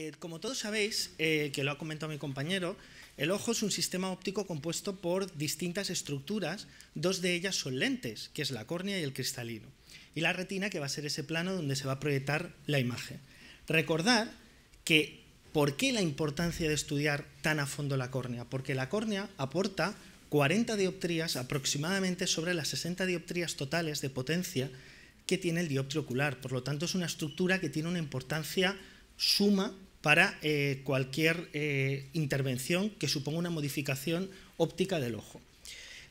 Eh, como todos sabéis, eh, que lo ha comentado mi compañero, el ojo es un sistema óptico compuesto por distintas estructuras, dos de ellas son lentes, que es la córnea y el cristalino, y la retina, que va a ser ese plano donde se va a proyectar la imagen. Recordar que, ¿por qué la importancia de estudiar tan a fondo la córnea? Porque la córnea aporta 40 dioptrías aproximadamente sobre las 60 dioptrías totales de potencia que tiene el dioptrio ocular. Por lo tanto, es una estructura que tiene una importancia suma para eh, cualquier eh, intervención que suponga una modificación óptica del ojo.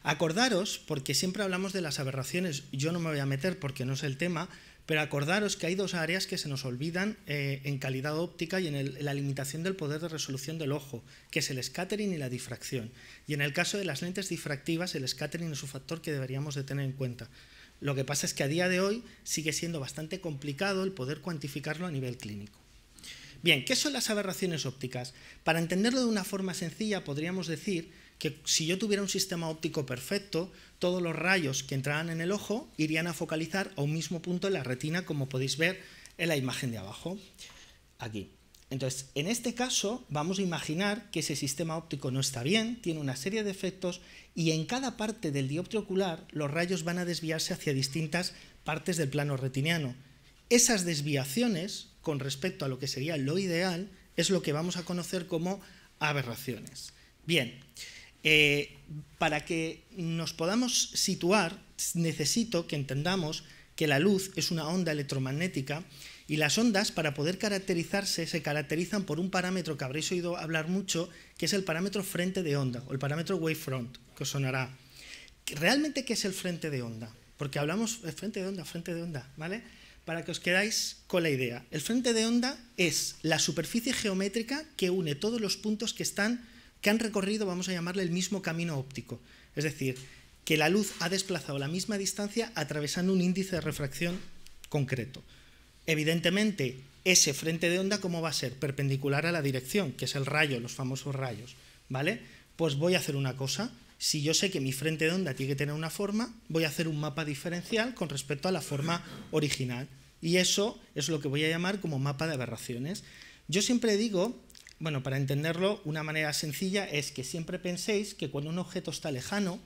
Acordaros, porque siempre hablamos de las aberraciones, yo no me voy a meter porque no es el tema, pero acordaros que hay dos áreas que se nos olvidan eh, en calidad óptica y en, la limitación del poder de resolución del ojo, que es el scattering y la difracción. Y en el caso de las lentes difractivas, el scattering es un factor que deberíamos de tener en cuenta. Lo que pasa es que a día de hoy sigue siendo bastante complicado el poder cuantificarlo a nivel clínico. Bien, ¿qué son las aberraciones ópticas? Para entenderlo de una forma sencilla, podríamos decir que si yo tuviera un sistema óptico perfecto, todos los rayos que entraran en el ojo irían a focalizar a un mismo punto en la retina, como podéis ver en la imagen de abajo, aquí. Entonces, en este caso, vamos a imaginar que ese sistema óptico no está bien, tiene una serie de efectos y en cada parte del dioptrio ocular los rayos van a desviarse hacia distintas partes del plano retiniano. Esas desviaciones con respecto a lo que sería lo ideal es lo que vamos a conocer como aberraciones. Bien, eh, para que nos podamos situar, necesito que entendamos que la luz es una onda electromagnética y las ondas, para poder caracterizarse, se caracterizan por un parámetro que habréis oído hablar mucho, que es el parámetro frente de onda, o el parámetro wavefront, que sonará. ¿Realmente qué es el frente de onda? Porque hablamos de frente de onda, frente de onda, ¿vale? para que os quedáis con la idea. El frente de onda es la superficie geométrica que une todos los puntos que, están, que han recorrido, vamos a llamarle, el mismo camino óptico. Es decir, que la luz ha desplazado la misma distancia atravesando un índice de refracción concreto. Evidentemente, ese frente de onda, ¿cómo va a ser? Perpendicular a la dirección, que es el rayo, los famosos rayos. ¿Vale? Pues voy a hacer una cosa. Si yo sé que mi frente de onda tiene que tener una forma, voy a hacer un mapa diferencial con respecto a la forma original. Y eso es lo que voy a llamar como mapa de aberraciones. Yo siempre digo, bueno, para entenderlo, una manera sencilla es que siempre penséis que cuando un objeto está lejano,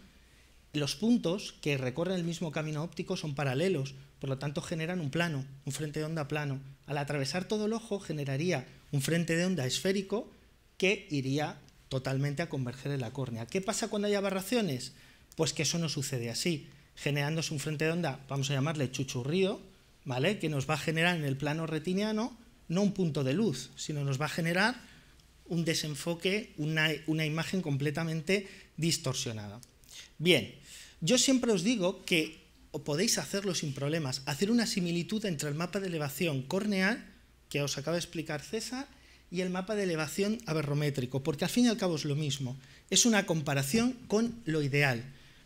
los puntos que recorren el mismo camino óptico son paralelos, por lo tanto generan un plano, un frente de onda plano. Al atravesar todo el ojo generaría un frente de onda esférico que iría totalmente a converger en la córnea. ¿Qué pasa cuando hay aberraciones? Pues que eso no sucede así, generándose un frente de onda, vamos a llamarle chuchurrío, que nos va a generar en el plano retiniano no un punto de luz, sino nos va a generar un desenfoque, una, una imagen completamente distorsionada. Bien, yo siempre os digo que podéis hacerlo sin problemas, hacer una similitud entre el mapa de elevación corneal, que os acaba de explicar César, y el mapa de elevación aberrométrico, porque al fin y al cabo es lo mismo, es una comparación con lo ideal.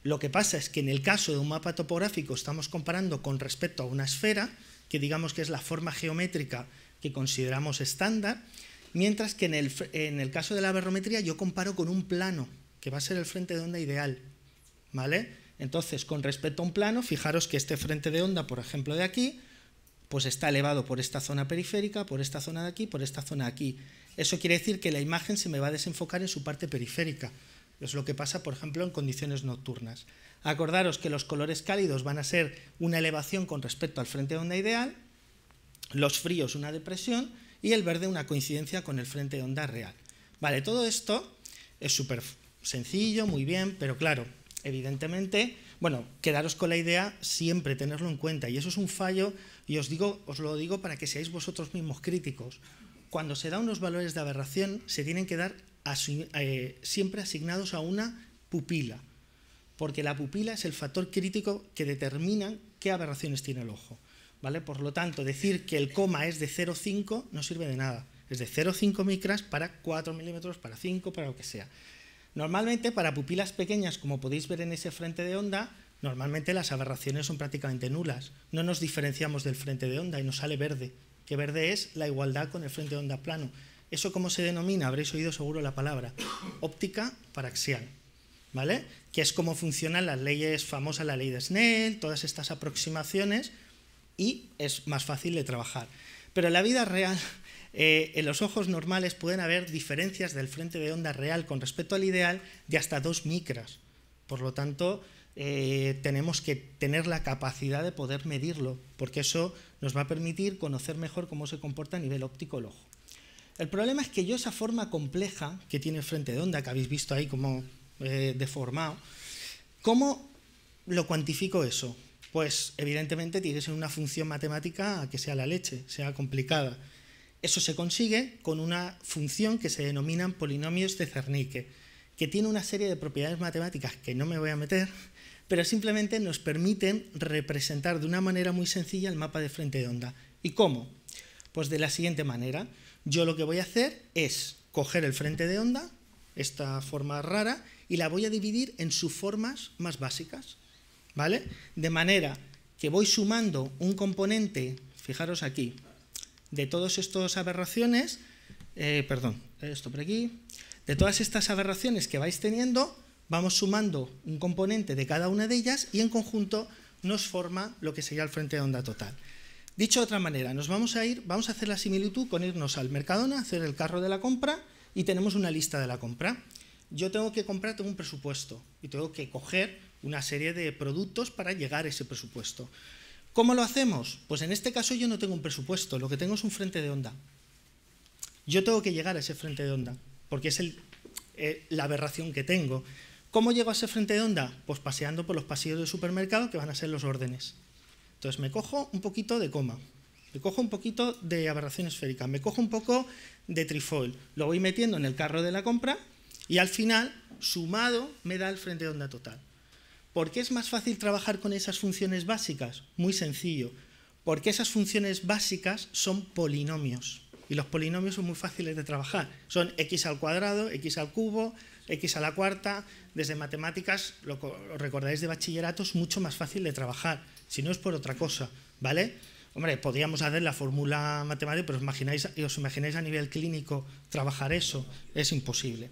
Lo que pasa es que en el caso de un mapa topográfico estamos comparando con respecto a una esfera, que digamos que es la forma geométrica que consideramos estándar, mientras que en el, caso de la barrometría yo comparo con un plano, que va a ser el frente de onda ideal. ¿Vale? Entonces, con respecto a un plano, fijaros que este frente de onda, por ejemplo, de aquí, pues está elevado por esta zona periférica, por esta zona de aquí, por esta zona de aquí. Eso quiere decir que la imagen se me va a desenfocar en su parte periférica. Es lo que pasa, por ejemplo, en condiciones nocturnas. Acordaros que los colores cálidos van a ser una elevación con respecto al frente de onda ideal, los fríos una depresión y el verde una coincidencia con el frente de onda real. Vale, todo esto es súper sencillo, muy bien, pero claro, evidentemente, bueno, quedaros con la idea, siempre tenerlo en cuenta. Y eso es un fallo, y os, digo, os lo digo para que seáis vosotros mismos críticos. Cuando se dan unos valores de aberración, se tienen que dar eh, siempre asignados a una pupila, porque la pupila es el factor crítico que determina qué aberraciones tiene el ojo. ¿vale? Por lo tanto, decir que el coma es de 0,5 no sirve de nada. Es de 0,5 micras para 4 milímetros, para 5, para lo que sea. Normalmente, para pupilas pequeñas, como podéis ver en ese frente de onda, normalmente las aberraciones son prácticamente nulas. No nos diferenciamos del frente de onda y nos sale verde, que verde es la igualdad con el frente de onda plano. ¿Eso cómo se denomina? Habréis oído seguro la palabra. Óptica paraxial. ¿Vale? Que es como funcionan las leyes famosas, la ley de Snell, todas estas aproximaciones, y es más fácil de trabajar. Pero en la vida real, eh, en los ojos normales pueden haber diferencias del frente de onda real con respecto al ideal de hasta dos micras. Por lo tanto, eh, tenemos que tener la capacidad de poder medirlo, porque eso nos va a permitir conocer mejor cómo se comporta a nivel óptico el ojo. El problema es que yo esa forma compleja que tiene el frente de onda, que habéis visto ahí como eh, deformado, ¿cómo lo cuantifico eso? Pues evidentemente tiene que ser una función matemática que sea la leche, sea complicada. Eso se consigue con una función que se denominan polinomios de Cernique, que tiene una serie de propiedades matemáticas que no me voy a meter, pero simplemente nos permiten representar de una manera muy sencilla el mapa de frente de onda. ¿Y cómo? Pues de la siguiente manera, yo lo que voy a hacer es coger el frente de onda, esta forma rara, y la voy a dividir en sus formas más básicas, ¿vale? De manera que voy sumando un componente, fijaros aquí, de todas estas aberraciones, eh, perdón, esto por aquí, de todas estas aberraciones que vais teniendo, vamos sumando un componente de cada una de ellas y en conjunto nos forma lo que sería el frente de onda total. Dicho de otra manera, nos vamos a ir, vamos a hacer la similitud con irnos al Mercadona, hacer el carro de la compra y tenemos una lista de la compra. Yo tengo que comprar, tengo un presupuesto y tengo que coger una serie de productos para llegar a ese presupuesto. ¿Cómo lo hacemos? Pues en este caso yo no tengo un presupuesto, lo que tengo es un frente de onda. Yo tengo que llegar a ese frente de onda, porque es eh, la aberración que tengo. ¿Cómo llego a ese frente de onda? Pues paseando por los pasillos del supermercado que van a ser los órdenes. Entonces me cojo un poquito de coma, me cojo un poquito de aberración esférica, me cojo un poco de trifoil, lo voy metiendo en el carro de la compra y al final, sumado, me da el frente de onda total. ¿Por qué es más fácil trabajar con esas funciones básicas? Muy sencillo, porque esas funciones básicas son polinomios. Y los polinomios son muy fáciles de trabajar. Son x al cuadrado, x al cubo, x a la cuarta. Desde matemáticas, lo, recordáis de bachillerato, es mucho más fácil de trabajar. Si no es por otra cosa, ¿vale? Hombre, podríamos hacer la fórmula matemática, pero imagináis, os imagináis a nivel clínico trabajar eso. Es imposible.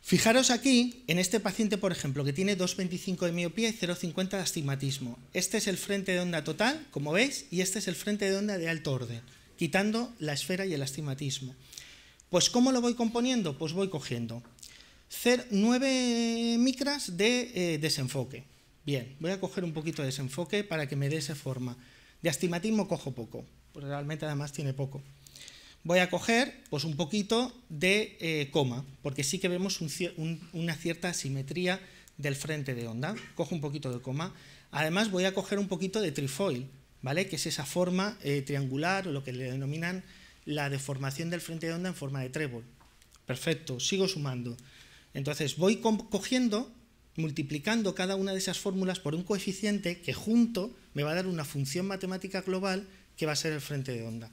Fijaros aquí, en este paciente, por ejemplo, que tiene 2,25 de miopía y 0,50 de astigmatismo. Este es el frente de onda total, como veis, y este es el frente de onda de alto orden quitando la esfera y el astigmatismo. Pues ¿cómo lo voy componiendo? Pues voy cogiendo 9 micras de eh, desenfoque. Bien, voy a coger un poquito de desenfoque para que me dé esa forma. De astigmatismo cojo poco, pues realmente además tiene poco. Voy a coger pues un poquito de eh, coma, porque sí que vemos una cierta asimetría del frente de onda. Cojo un poquito de coma. Además voy a coger un poquito de trifoil, ¿vale? que es esa forma eh, triangular o lo que le denominan la deformación del frente de onda en forma de trébol. Perfecto, sigo sumando. Entonces voy cogiendo, multiplicando cada una de esas fórmulas por un coeficiente que junto me va a dar una función matemática global que va a ser el frente de onda.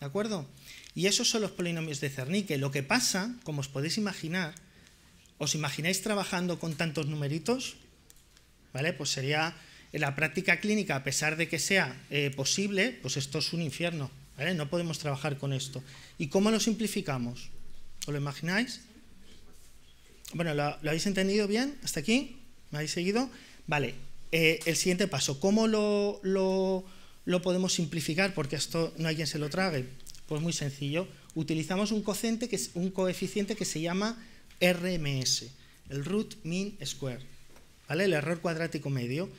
¿De acuerdo? Y esos son los polinomios de Cernique. Lo que pasa, como os podéis imaginar, ¿os imagináis trabajando con tantos numeritos? ¿Vale? Pues sería en la práctica clínica, a pesar de que sea eh, posible, pues esto es un infierno. No podemos trabajar con esto. ¿Y cómo lo simplificamos? ¿Os lo imagináis? Bueno, ¿lo, habéis entendido bien hasta aquí? ¿Me habéis seguido? Vale, eh, el siguiente paso. ¿Cómo lo, podemos simplificar? Porque esto no hay quien se lo trague. Pues muy sencillo. Utilizamos un cociente que es un coeficiente que se llama RMS, el root mean square, ¿vale? El error cuadrático medio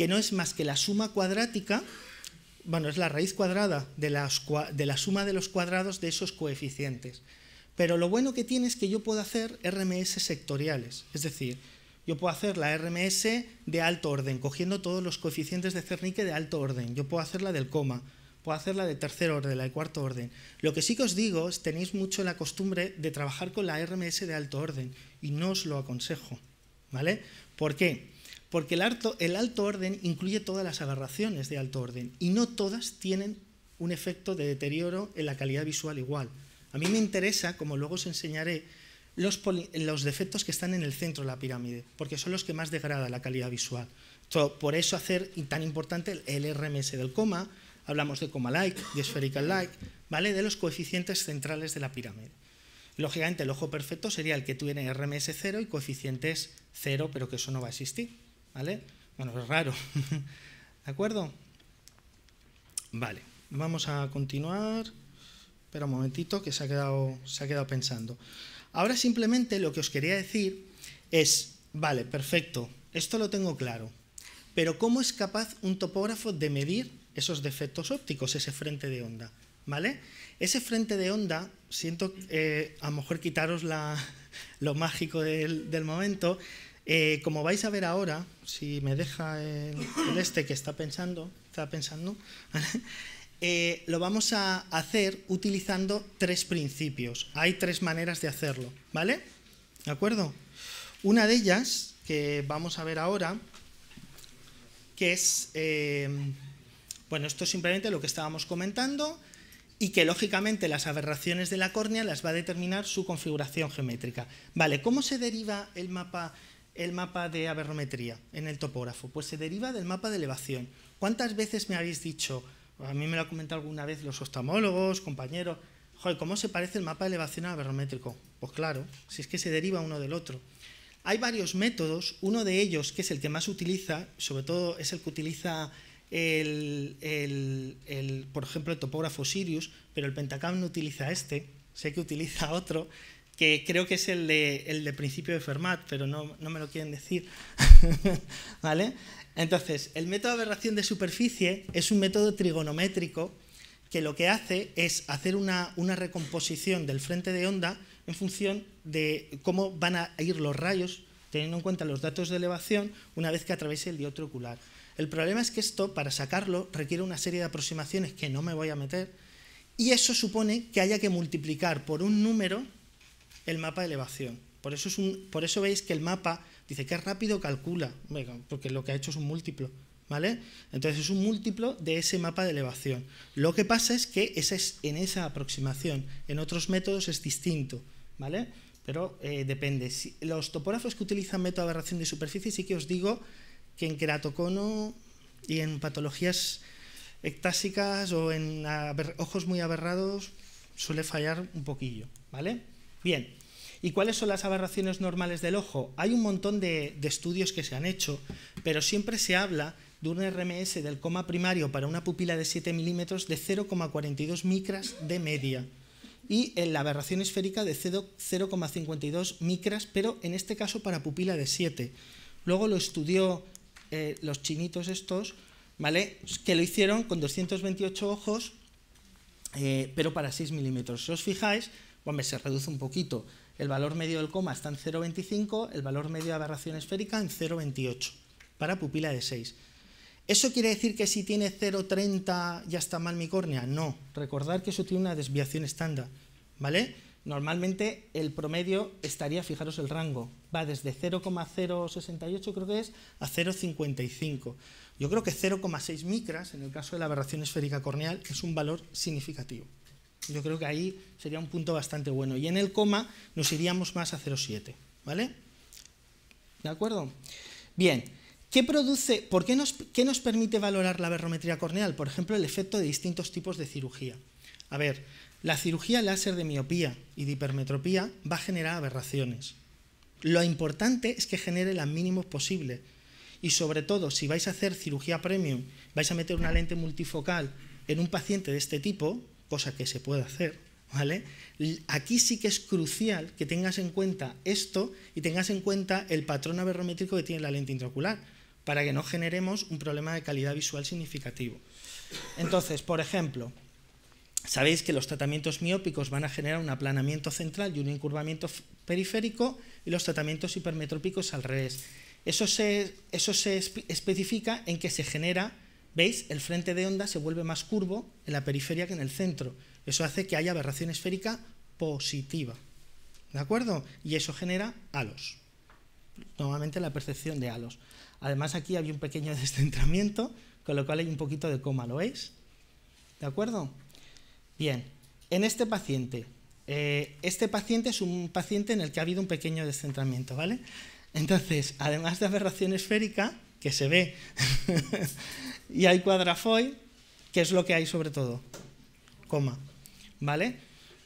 que no es más que la suma cuadrática, bueno, es la raíz cuadrada de, la suma de los cuadrados de esos coeficientes. Pero lo bueno que tiene es que yo puedo hacer RMS sectoriales, es decir, yo puedo hacer la RMS de alto orden, cogiendo todos los coeficientes de Cernique de alto orden. Yo puedo hacer la del coma, puedo hacer la de tercer orden, la de cuarto orden. Lo que sí que os digo es, tenéis mucho la costumbre de trabajar con la RMS de alto orden y no os lo aconsejo, ¿vale? ¿Por qué? Porque el alto, orden incluye todas las aberraciones de alto orden y no todas tienen un efecto de deterioro en la calidad visual igual. A mí me interesa, como luego os enseñaré, los, defectos que están en el centro de la pirámide, porque son los que más degrada la calidad visual. por eso hacer tan importante el RMS del coma, hablamos de coma like, de spherical like, ¿vale? De los coeficientes centrales de la pirámide. Lógicamente el ojo perfecto sería el que tiene RMS 0 y coeficientes 0, pero que eso no va a existir. ¿Vale? Bueno, es raro. ¿De acuerdo? Vale, vamos a continuar. Espera un momentito que se ha quedado, se ha quedado pensando. Ahora simplemente lo que os quería decir es, vale, perfecto, esto lo tengo claro, pero ¿cómo es capaz un topógrafo de medir esos defectos ópticos, ese frente de onda? ¿Vale? Ese frente de onda, siento eh, a lo mejor quitaros la, lo mágico del, del momento, eh, como vais a ver ahora, si me deja el, este que está pensando, está pensando, eh, lo vamos a hacer utilizando tres principios. Hay tres maneras de hacerlo, ¿vale? ¿De acuerdo? Una de ellas, que vamos a ver ahora, que es, eh, bueno, esto es simplemente lo que estábamos comentando, y que lógicamente las aberraciones de la córnea las va a determinar su configuración geométrica. Vale, ¿cómo se deriva el mapa el mapa de aberrometría en el topógrafo? Pues se deriva del mapa de elevación. ¿Cuántas veces me habéis dicho, a mí me lo han comentado alguna vez los oftalmólogos, compañeros, joder, ¿cómo se parece el mapa de elevación al aberrométrico? Pues claro, si es que se deriva uno del otro. Hay varios métodos, uno de ellos, que es el que más utiliza, sobre todo es el que utiliza por ejemplo, el topógrafo Sirius, pero el Pentacam no utiliza este, sé que utiliza otro, que creo que es el de, principio de Fermat, pero no, me lo quieren decir. ¿Vale? Entonces, el método de aberración de superficie es un método trigonométrico que lo que hace es hacer una, recomposición del frente de onda en función de cómo van a ir los rayos, teniendo en cuenta los datos de elevación, una vez que atraviese el diótro ocular. El problema es que esto, para sacarlo, requiere una serie de aproximaciones que no me voy a meter, y eso supone que haya que multiplicar por un número el mapa de elevación. Por eso, es un, por eso veis que el mapa dice que es rápido calcula, porque lo que ha hecho es un múltiplo. ¿Vale? Entonces es un múltiplo de ese mapa de elevación. Lo que pasa es que ese es, en esa aproximación, en otros métodos es distinto, ¿vale? Pero eh, depende. Si, los topógrafos que utilizan método de aberración de superficie sí que os digo que en queratocono y en patologías ectásicas o en ojos muy aberrados suele fallar un poquillo, ¿vale? Bien, ¿Y cuáles son las aberraciones normales del ojo? Hay un montón de, estudios que se han hecho, pero siempre se habla de un RMS del coma primario para una pupila de 7 milímetros de 0,42 micras de media y en la aberración esférica de 0,52 micras, pero en este caso para pupila de 7. Luego lo estudió eh, los chinitos estos, ¿vale? Que lo hicieron con 228 ojos, eh, pero para 6 milímetros. Si os fijáis, bueno, se reduce un poquito, el valor medio del coma está en 0,25, el valor medio de aberración esférica en 0,28 para pupila de 6. ¿Eso quiere decir que si tiene 0,30 ya está mal mi córnea? No, recordar que eso tiene una desviación estándar, ¿vale? Normalmente el promedio estaría, fijaros el rango, va desde 0,068 creo que es a 0,55. Yo creo que 0,6 micras en el caso de la aberración esférica corneal es un valor significativo. Yo creo que ahí sería un punto bastante bueno. Y en el coma nos iríamos más a 0,7, ¿vale? ¿De acuerdo? Bien, ¿qué produce, por qué nos, permite valorar la berrometría corneal? Por ejemplo, el efecto de distintos tipos de cirugía. A ver, la cirugía láser de miopía y de hipermetropía va a generar aberraciones. Lo importante es que genere las mínimas posibles. Y sobre todo, si vais a hacer cirugía premium, vais a meter una lente multifocal en un paciente de este tipo, cosa que se puede hacer, ¿vale? Aquí sí que es crucial que tengas en cuenta esto y tengas en cuenta el patrón aberrométrico que tiene la lente intraocular para que no generemos un problema de calidad visual significativo. Entonces, por ejemplo, sabéis que los tratamientos miópicos van a generar un aplanamiento central y un incurvamiento periférico y los tratamientos hipermetrópicos al revés. Eso eso se especifica en que se genera ¿Veis? El frente de onda se vuelve más curvo en la periferia que en el centro. Eso hace que haya aberración esférica positiva. ¿De acuerdo? Y eso genera halos. Normalmente la percepción de halos. Además aquí había un pequeño descentramiento, con lo cual hay un poquito de coma, ¿lo veis? ¿De acuerdo? Bien, en este paciente, eh, este paciente es un paciente en el que ha habido un pequeño descentramiento, ¿vale? Entonces, además de aberración esférica, que se ve. y hay cuadrafoil, que es lo que hay sobre todo. Coma. ¿Vale?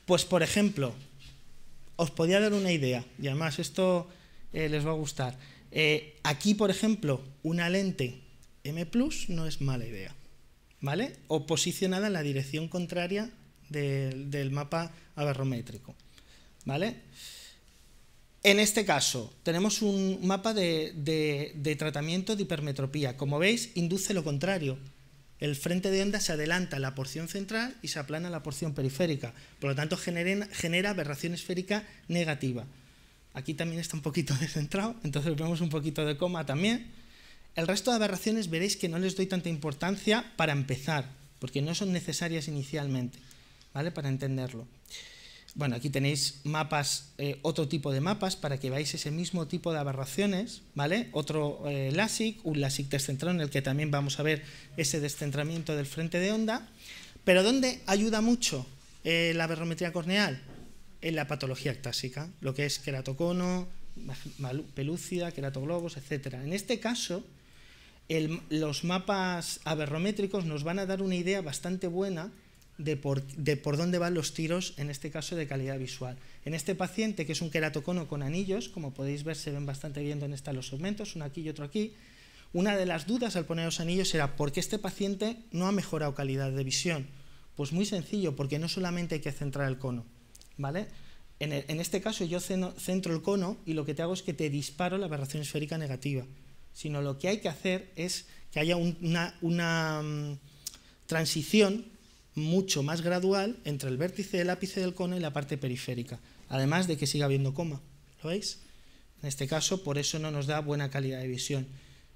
Pues por ejemplo, os podía dar una idea, y además esto eh, les va a gustar. Eh, aquí, por ejemplo, una lente M no es mala idea. ¿Vale? O posicionada en la dirección contraria del, del mapa aberrométrico. ¿Vale? En este caso, tenemos un mapa de, tratamiento de hipermetropía. Como veis, induce lo contrario. El frente de onda se adelanta la porción central y se aplana la porción periférica. Por lo tanto, genera aberración esférica negativa. Aquí también está un poquito descentrado, entonces vemos un poquito de coma también. El resto de aberraciones veréis que no les doy tanta importancia para empezar, porque no son necesarias inicialmente, ¿vale? Para entenderlo. Bueno, aquí tenéis mapas, eh, otro tipo de mapas para que veáis ese mismo tipo de aberraciones, ¿vale? Otro eh, LASIK, un LASIK descentrado en el que también vamos a ver ese descentramiento del frente de onda. Pero ¿dónde ayuda mucho eh, la aberrometría corneal? En la patología ectásica, lo que es queratocono, pelúcida, queratoglobos, etc. En este caso, los mapas aberrométricos nos van a dar una idea bastante buena de por, dónde van los tiros, en este caso de calidad visual. En este paciente, que es un queratocono con anillos, como podéis ver, se ven bastante bien dónde están los segmentos, uno aquí y otro aquí. Una de las dudas al poner los anillos era por qué este paciente no ha mejorado calidad de visión. Pues muy sencillo, porque no solamente hay que centrar el cono, ¿vale? En, e, este caso yo centro el cono y lo que te hago es que te disparo la aberración esférica negativa, sino lo que hay que hacer es que haya una, una mm, transición mucho más gradual entre el vértice del ápice del cono y la parte periférica, además de que siga habiendo coma. ¿Lo veis? En este caso, por eso no nos da buena calidad de visión.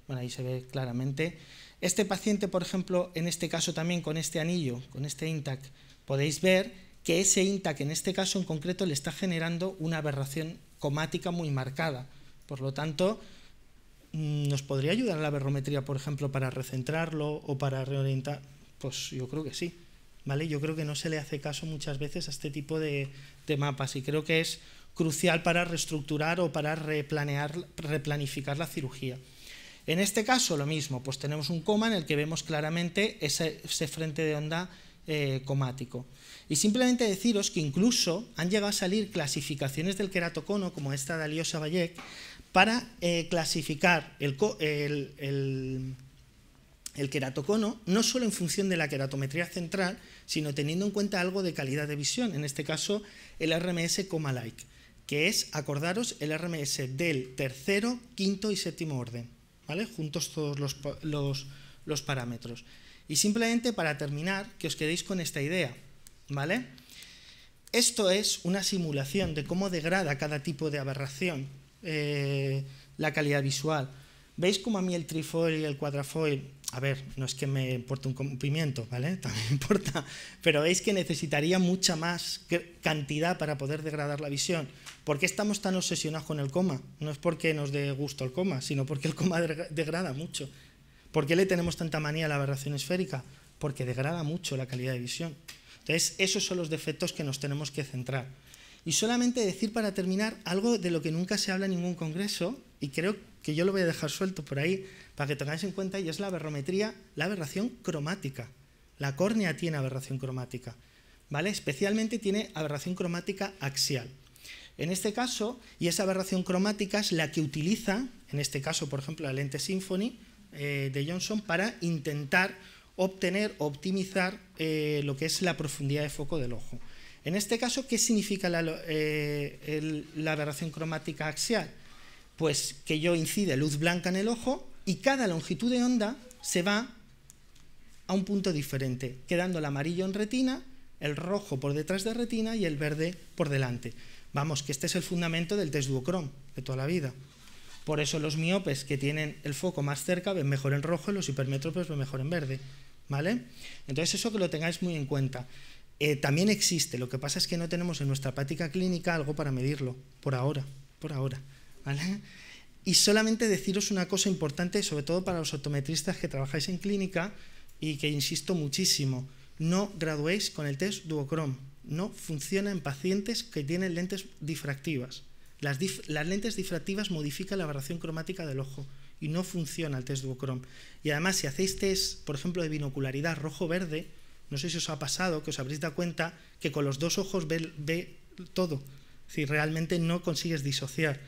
Bueno, ahí se ve claramente. Este paciente, por ejemplo, en este caso también con este anillo, con este INTAC, podéis ver que ese INTAC en este caso en concreto le está generando una aberración comática muy marcada. Por lo tanto, mm, ¿nos podría ayudar la berrometría, por ejemplo, para recentrarlo o para reorientar? Pues yo creo que sí. Yo creo que no se le hace caso muchas veces a este tipo de, mapas y creo que es crucial para reestructurar o para replanear, replanificar la cirugía. En este caso lo mismo, pues tenemos un coma en el que vemos claramente ese, frente de onda eh, comático. Y simplemente deciros que incluso han llegado a salir clasificaciones del queratocono, como esta de Aliosa Vallec, para eh, clasificar el el queratocono, no solo en función de la queratometría central, sino teniendo en cuenta algo de calidad de visión, en este caso el RMS coma-like, que es, acordaros, el RMS del tercero, quinto y séptimo orden, ¿vale? Juntos todos los, parámetros. Y simplemente para terminar, que os quedéis con esta idea, ¿vale? Esto es una simulación de cómo degrada cada tipo de aberración eh, la calidad visual. ¿Veis cómo a mí el trifoil y el cuadrafoil a ver, no es que me importe un cumplimiento, ¿vale? También importa, pero veis que necesitaría mucha más cantidad para poder degradar la visión. ¿Por qué estamos tan obsesionados con el coma? No es porque nos dé gusto el coma, sino porque el coma degrada mucho. ¿Por qué le tenemos tanta manía a la aberración esférica? Porque degrada mucho la calidad de visión. Entonces, esos son los defectos que nos tenemos que centrar. Y solamente decir para terminar algo de lo que nunca se habla en ningún congreso, y creo que yo lo voy a dejar suelto por ahí para que tengáis en cuenta, y es la aberrometría, la aberración cromática. La córnea tiene aberración cromática, ¿vale? Especialmente tiene aberración cromática axial. En este caso, y esa aberración cromática es la que utiliza, en este caso, por ejemplo, la lente Symphony eh, de Johnson para intentar obtener, optimizar eh, lo que es la profundidad de foco del ojo. En este caso, ¿qué significa la eh, aberración cromática axial? pues que yo incide luz blanca en el ojo y cada longitud de onda se va a un punto diferente, quedando el amarillo en retina, el rojo por detrás de retina y el verde por delante. Vamos, que este es el fundamento del test duocrom de toda la vida. Por eso los miopes que tienen el foco más cerca ven mejor en rojo y los hipermétropes ven mejor en verde. ¿Vale? Entonces eso que lo tengáis muy en cuenta. Eh, también existe, lo que pasa es que no tenemos en nuestra práctica clínica algo para medirlo, por ahora, por ahora. Y solamente deciros una cosa importante, sobre todo para los optometristas que trabajáis en clínica y que insisto muchísimo, no graduéis con el test duocrom No funciona en pacientes que tienen lentes difractivas. Las, lentes difractivas modifican la aberración cromática del ojo y no funciona el test duocrom Y además, si hacéis test, por ejemplo, de binocularidad rojo-verde, no sé si os ha pasado, que os habréis dado cuenta que con los dos ojos ve todo. Si realmente no consigues disociar.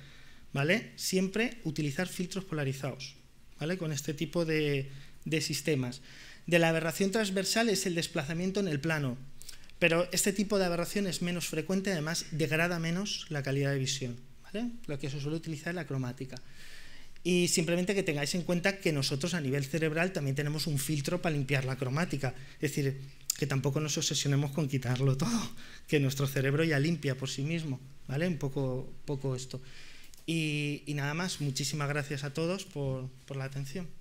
¿vale? Siempre utilizar filtros polarizados, ¿vale? Con este tipo de, sistemas. De la aberración transversal es el desplazamiento en el plano, pero este tipo de aberración es menos frecuente, además degrada menos la calidad de visión, ¿vale? Lo que se suele utilizar es la cromática. Y simplemente que tengáis en cuenta que nosotros a nivel cerebral también tenemos un filtro para limpiar la cromática. Es decir, que tampoco nos obsesionemos con quitarlo todo, que nuestro cerebro ya limpia por sí mismo, ¿vale? Un poco, poco esto. Y, nada más, muchísimas gracias a todos por, por la atención.